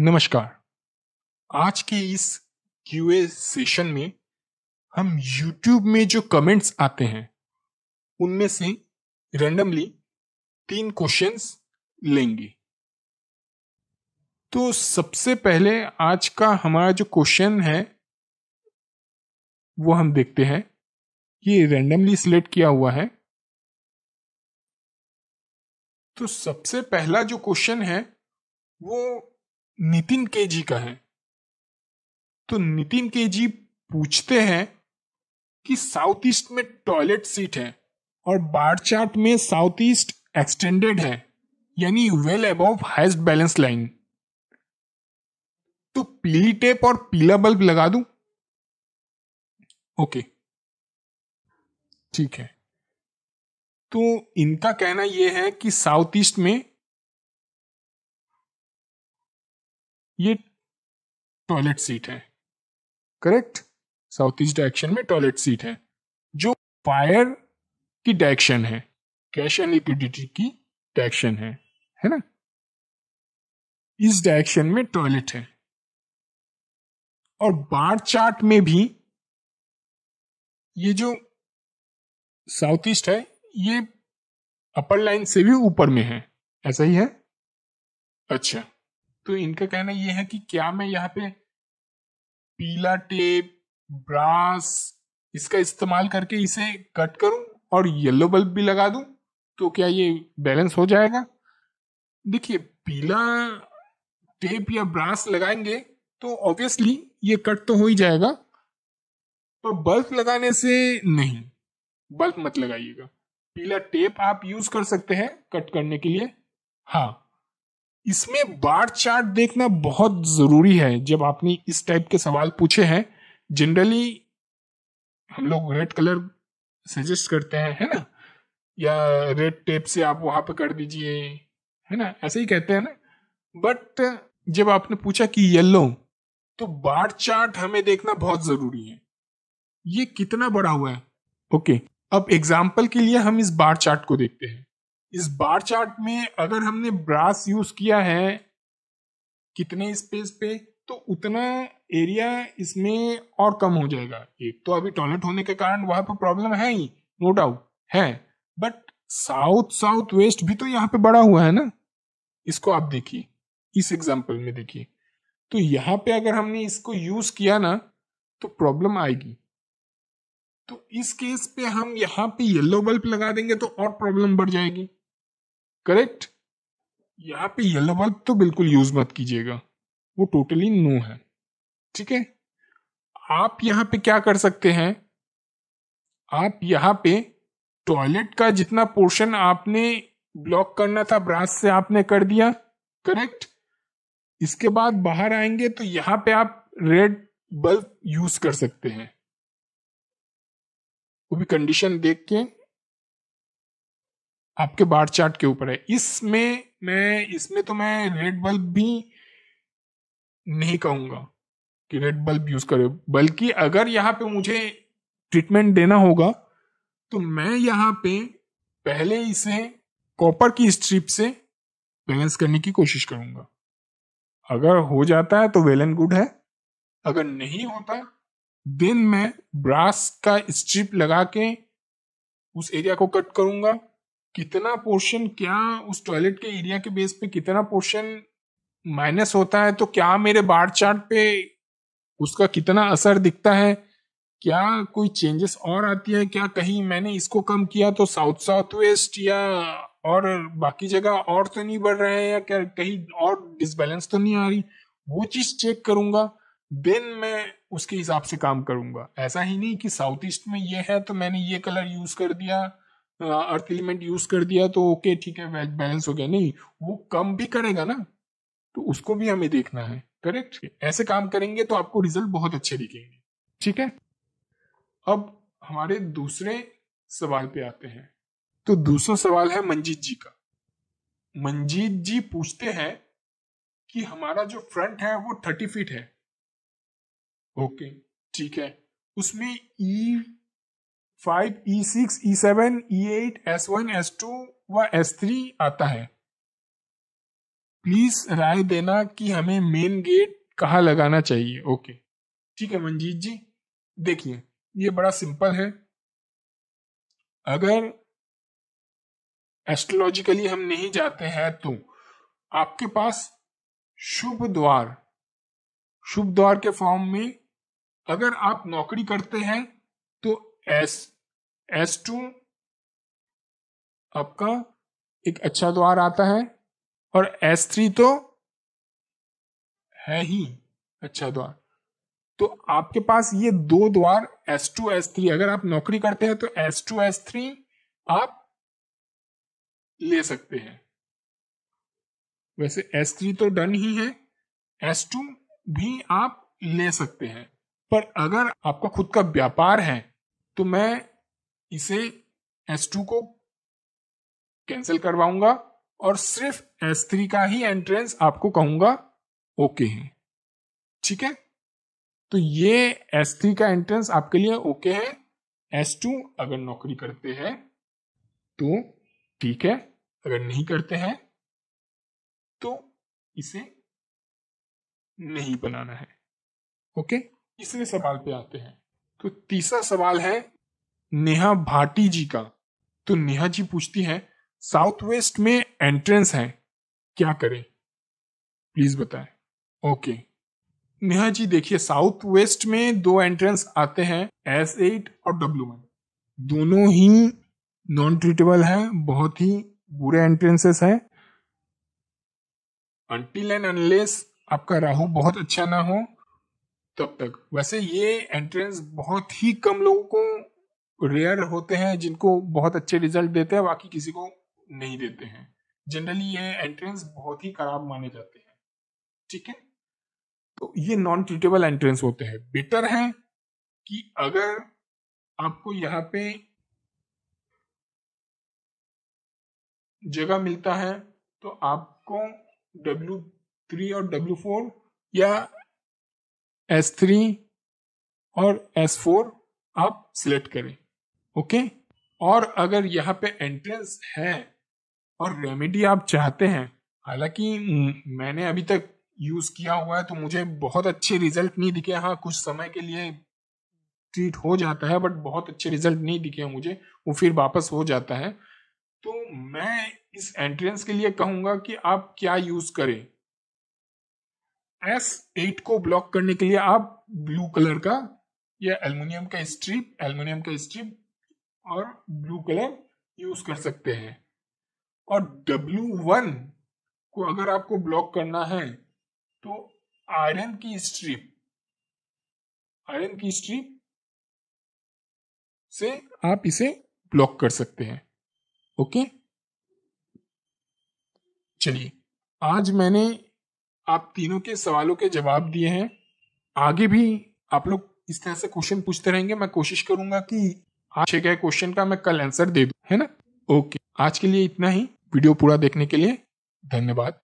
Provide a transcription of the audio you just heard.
नमस्कार आज के इस क्यू ए सेशन में हम YouTube में जो कमेंट्स आते हैं उनमें से रैंडमली तीन क्वेश्चंस लेंगे तो सबसे पहले आज का हमारा जो क्वेश्चन है वो हम देखते हैं ये रैंडमली सिलेक्ट किया हुआ है तो सबसे पहला जो क्वेश्चन है वो नितिन के जी का है तो नितिन के जी पूछते हैं कि साउथ ईस्ट में टॉयलेट सीट है और बार चार्ट में साउथ ईस्ट एक्सटेंडेड है यानी well above highest balance line तो पीली टेप और पीला बल्ब लगा दूं ओके ठीक है तो इनका कहना यह है कि साउथ ईस्ट में ये टॉयलेट सीट है करेक्ट साउथ ईस्ट डायरेक्शन में टॉयलेट सीट है जो फायर की डायरेक्शन है कैश एंड लिक्विडिटी की डायरेक्शन है है ना इस डायरेक्शन में टॉयलेट है और बार चार्ट में भी ये जो साउथ ईस्ट है ये अपर लाइन से भी ऊपर में है ऐसा ही है अच्छा तो इनका कहना यह है कि क्या मैं यहाँ पे पीला टेप ब्रास इसका इस्तेमाल करके इसे कट करूं और येलो बल्ब भी लगा दूं तो क्या ये बैलेंस हो जाएगा देखिए पीला टेप या ब्रास लगाएंगे तो ऑब्वियसली ये कट तो हो ही जाएगा पर बल्ब लगाने से नहीं बल्ब मत लगाइएगा पीला टेप आप यूज कर सकते हैं कट करने के लिए हाँ इसमें बार चार्ट देखना बहुत जरूरी है जब आपने इस टाइप के सवाल पूछे हैं जनरली हम लोग रेड कलर सजेस्ट करते हैं है ना या रेड टेप से आप वहां पर कर दीजिए है ना ऐसे ही कहते हैं ना बट जब आपने पूछा कि येलो तो बार चार्ट हमें देखना बहुत जरूरी है ये कितना बड़ा हुआ है ओके okay. अब एग्जाम्पल के लिए हम इस बार चार्ट को देखते हैं इस बार चार्ट में अगर हमने ब्रास यूज किया है कितने स्पेस पे तो उतना एरिया इसमें और कम हो जाएगा एक तो अभी टॉयलेट होने के कारण वहां पर प्रॉब्लम है ही नो डाउट है बट साउथ साउथ वेस्ट भी तो यहाँ पे बड़ा हुआ है ना इसको आप देखिए इस एग्जाम्पल में देखिए तो यहाँ पे अगर हमने इसको यूज किया ना तो प्रॉब्लम आएगी तो इस केस पे हम यहाँ पे येलो बल्ब लगा देंगे तो और प्रॉब्लम बढ़ जाएगी करेक्ट यहाँ पे येलो बल्ब तो बिल्कुल यूज मत कीजिएगा वो टोटली नो है ठीक है आप यहाँ पे क्या कर सकते हैं आप यहाँ पे टॉयलेट का जितना पोर्शन आपने ब्लॉक करना था ब्रास से आपने कर दिया करेक्ट इसके बाद बाहर आएंगे तो यहाँ पे आप रेड बल्ब यूज कर सकते हैं वो भी कंडीशन देख के आपके बार चार्ट के ऊपर है इसमें मैं इसमें तो मैं रेड बल्ब भी नहीं कहूंगा कि रेड बल्ब यूज करे बल्कि अगर यहाँ पे मुझे ट्रीटमेंट देना होगा तो मैं यहाँ पे पहले इसे कॉपर की स्ट्रिप से बैलेंस करने की कोशिश करूंगा अगर हो जाता है तो वेल एंड गुड है अगर नहीं होता देन मैं ब्रास का स्ट्रिप लगा के उस एरिया को कट करूंगा कितना पोर्शन क्या उस टॉयलेट के एरिया के बेस पे कितना पोर्शन माइनस होता है तो क्या मेरे बार चार्ट पे उसका कितना असर दिखता है क्या कोई चेंजेस और आती है क्या कहीं मैंने इसको कम किया तो साउथ साउथ वेस्ट या और बाकी जगह और तो नहीं बढ़ रहे हैं या क्या कहीं और डिसबैलेंस तो नहीं आ रही वो चीज चेक करूंगा देन मैं उसके हिसाब से काम करूंगा ऐसा ही नहीं कि साउथ ईस्ट में ये है तो मैंने ये कलर यूज कर दिया अर्थ एलिमेंट यूज कर दिया तो ओके ठीक है बैलेंस हो गया नहीं वो कम भी करेगा ना तो उसको भी हमें देखना है करेक्ट ऐसे काम करेंगे तो आपको रिजल्ट बहुत अच्छे दिखेंगे ठीक है अब हमारे दूसरे सवाल पे आते हैं तो दूसरा सवाल है मंजीत जी का मंजीत जी पूछते हैं कि हमारा जो फ्रंट है वो थर्टी फीट है ओके ठीक है उसमें E e five E six E seven E eight S one S two व एस थ्री आता है प्लीज राय देना कि हमें मेन गेट कहाँ लगाना चाहिए ओके ठीक है मंजीत जी देखिए ये बड़ा सिंपल है अगर एस्ट्रोलॉजिकली हम नहीं जाते हैं तो आपके पास शुभ द्वार शुभ द्वार के फॉर्म में अगर आप नौकरी करते हैं एस एस टू आपका एक अच्छा द्वार आता है और एस थ्री तो है ही अच्छा द्वार तो आपके पास ये दो द्वार एस टू एस थ्री अगर आप नौकरी करते हैं तो एस टू एस थ्री आप ले सकते हैं वैसे एस थ्री तो डन ही है एस टू भी आप ले सकते हैं पर अगर आपका खुद का व्यापार है तो मैं इसे S2 को कैंसिल करवाऊंगा और सिर्फ S3 का ही एंट्रेंस आपको कहूंगा ओके है ठीक है तो ये S3 का एंट्रेंस आपके लिए ओके है S2 अगर नौकरी करते हैं तो ठीक है अगर नहीं करते हैं तो इसे नहीं बनाना है ओके इसलिए सवाल पे आते हैं तो तीसरा सवाल है नेहा भाटी जी का तो नेहा जी पूछती है साउथ वेस्ट में एंट्रेंस है क्या करें प्लीज बताएं ओके नेहा जी देखिए साउथ वेस्ट में दो एंट्रेंस आते हैं एस एट और डब्ल्यू वन दोनों ही नॉन ट्रीटेबल है बहुत ही बुरे एंट्रेंसेस है अनटिल एंड अनलेस आपका राहु बहुत अच्छा ना हो तब तक वैसे ये एंट्रेंस बहुत ही कम लोगों को रेयर होते हैं जिनको बहुत अच्छे रिजल्ट देते हैं बाकी किसी को नहीं देते हैं जनरली ये एंट्रेंस बहुत ही खराब माने जाते हैं ठीक है तो ये नॉन ट्रीटेबल एंट्रेंस होते हैं बेटर है कि अगर आपको यहाँ पे जगह मिलता है तो आपको W3 और W4 या एस थ्री और एस फोर आप सिलेक्ट करें ओके और अगर यहाँ पे एंट्रेंस है और रेमेडी आप चाहते हैं हालांकि मैंने अभी तक यूज किया हुआ है तो मुझे बहुत अच्छे रिजल्ट नहीं दिखे हाँ कुछ समय के लिए ट्रीट हो जाता है बट बहुत अच्छे रिजल्ट नहीं दिखे मुझे वो फिर वापस हो जाता है तो मैं इस एंट्रेंस के लिए कहूँगा कि आप क्या यूज़ करें एस एट को ब्लॉक करने के लिए आप ब्लू कलर का या एल्युमिनियम का स्ट्रिप एल्युमिनियम का स्ट्रिप और ब्लू कलर यूज कर सकते हैं और डब्ल्यू वन को अगर आपको ब्लॉक करना है तो आयरन की स्ट्रिप आयरन की स्ट्रिप से आप इसे ब्लॉक कर सकते हैं ओके चलिए आज मैंने आप तीनों के सवालों के जवाब दिए हैं आगे भी आप लोग इस तरह से क्वेश्चन पूछते रहेंगे मैं कोशिश करूंगा कि आज गए क्वेश्चन का मैं कल आंसर दे दू है ना ओके आज के लिए इतना ही वीडियो पूरा देखने के लिए धन्यवाद